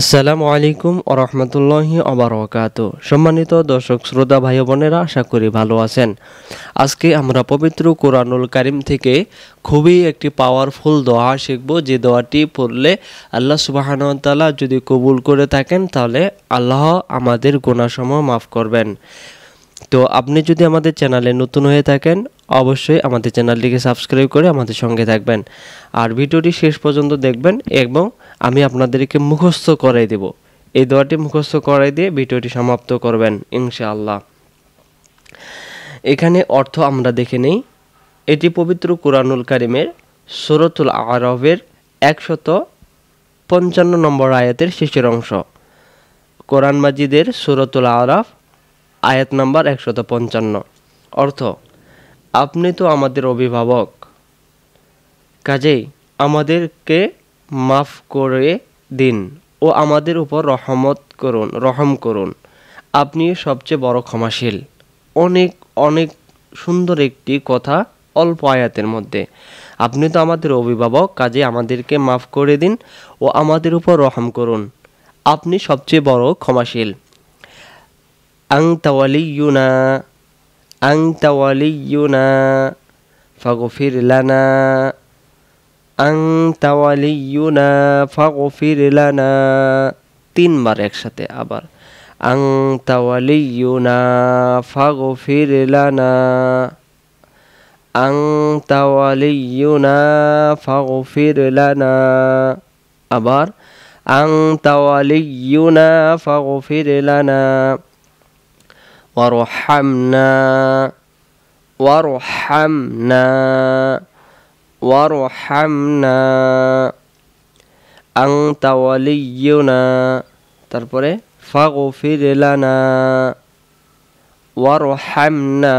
আসসালামু আলাইকুম ওরহমতুল্লাহি অবরকাত সম্মানিত দর্শক শ্রোতা ভাই বোনেরা আশা করি ভালো আছেন আজকে আমরা পবিত্র কোরআনুল কারিম থেকে খুবই একটি পাওয়ারফুল দোয়া শিখব যে দোয়াটি পড়লে আল্লাহ সুবাহানতালা যদি কবুল করে থাকেন তাহলে আল্লাহ আমাদের গোনাসমূহ মাফ করবেন তো আপনি যদি আমাদের চ্যানেলে নতুন হয়ে থাকেন অবশ্যই আমাদের চ্যানেলটিকে সাবস্ক্রাইব করে আমাদের সঙ্গে থাকবেন আর ভিডিওটি শেষ পর্যন্ত দেখবেন এবং আমি আপনাদেরকে মুখস্থ করাই দেব এই দোয়াটি মুখস্থ করাই দিয়ে ভিডিওটি সমাপ্ত করবেন ইনশাআল্লাহ এখানে অর্থ আমরা দেখে নেই এটি পবিত্র কোরআনুল কারিমের সুরতুল আরবের একশত পঞ্চান্ন নম্বর আয়াতের শেষের অংশ কোরআন মাজিদের সুরতুল আরফ আয়াত নম্বর একশত পঞ্চান্ন অর্থ আপনি তো আমাদের অভিভাবক কাজেই আমাদেরকে মাফ করে দিন ও আমাদের উপর রহমত করুন রহম করুন আপনি সবচেয়ে বড় ক্ষমাশীল অনেক অনেক সুন্দর একটি কথা অল্প আয়াতের মধ্যে আপনি তো আমাদের অভিভাবক কাজে আমাদেরকে মাফ করে দিন ও আমাদের উপর রহম করুন আপনি সবচেয়ে বড় ক্ষমাশীল আং ইউনা আংতা ওয়ালিয়ুনা ফাগফির লানা আংতা ওয়ালিয়ুনা ফাগফির লানা তিনবার একসাথে আবার আংতা ওয়ালিয়ুনা ফাগফির লানা আংতা ওয়ালিয়ুনা ফাগফির লানা আবার আংতা ওয়ালিয়ুনা ফাগফির লানা ওয়ারহামনা ওয়ারহামনা ওয়ারহামনা আংতা ওয়ালিয়ুনা তারপরে ফাগফির লানা ওয়ারহামনা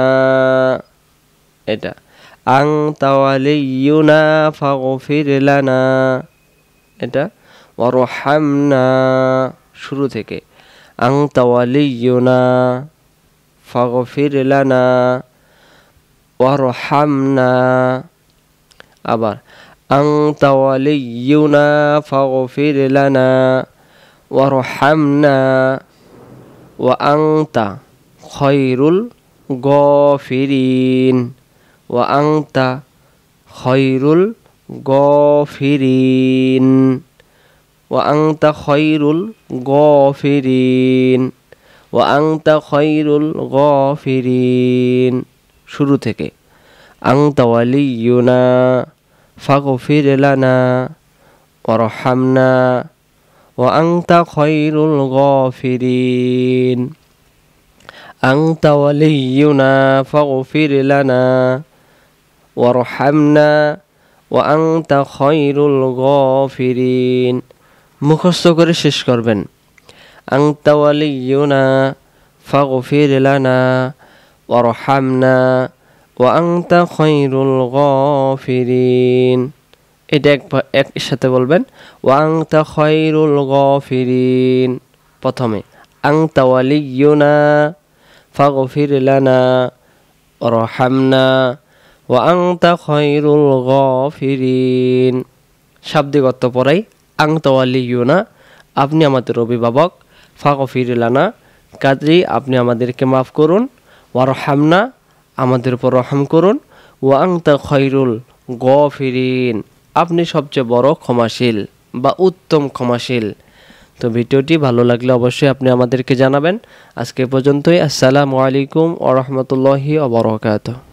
এটা আংতা ওয়ালিয়ুনা ফাগফির লানা এটা ওয়ারহামনা শুরু থেকে আংতা ওয়ালিয়ুনা فاغفر لنا وارحمنا আবার أنت ولينا فاغفر لنا وارحمنا وأنت خير الغافرين وأنت خير الغافرين وأنت خير الغافرين ও আংতা খৈরুল ফিরিন শুরু থেকে আংতা ফির এলানা ওর হামনা ও আংতা খৈরুল গফিরিন আংতা ওয়ালিউনা ফাগফির ওর হামনা ও আংতা খৈরুল ফিরিন মুখস্থ করে শেষ করবেন أنت ولينا فاغفر لنا وارحمنا وأنت خير الغافرين এটা এক এর সাথে বলবেন ওয়াংতা খৈরুল গফিরিন প্রথমে আংতা ওয়ালিয়ুনা ফাগফির লানা রহামনা ওয়াংতা খৈরুল গফিরিন শাব্দিক অর্থ পড়াই আপনি আমাদের অভিভাবক ফাগফির লানা কাজেই আপনি আমাদেরকে মাফ করুন হামনা আমাদের উপর রহম করুন ওয়াংতা খৈরুল ফিরিন আপনি সবচেয়ে বড় ক্ষমাশীল বা উত্তম ক্ষমাশীল তো ভিডিওটি ভালো লাগলে অবশ্যই আপনি আমাদেরকে জানাবেন আজকে পর্যন্তই আসসালামু আলাইকুম ওরহমতুল্লাহি ওবরকাত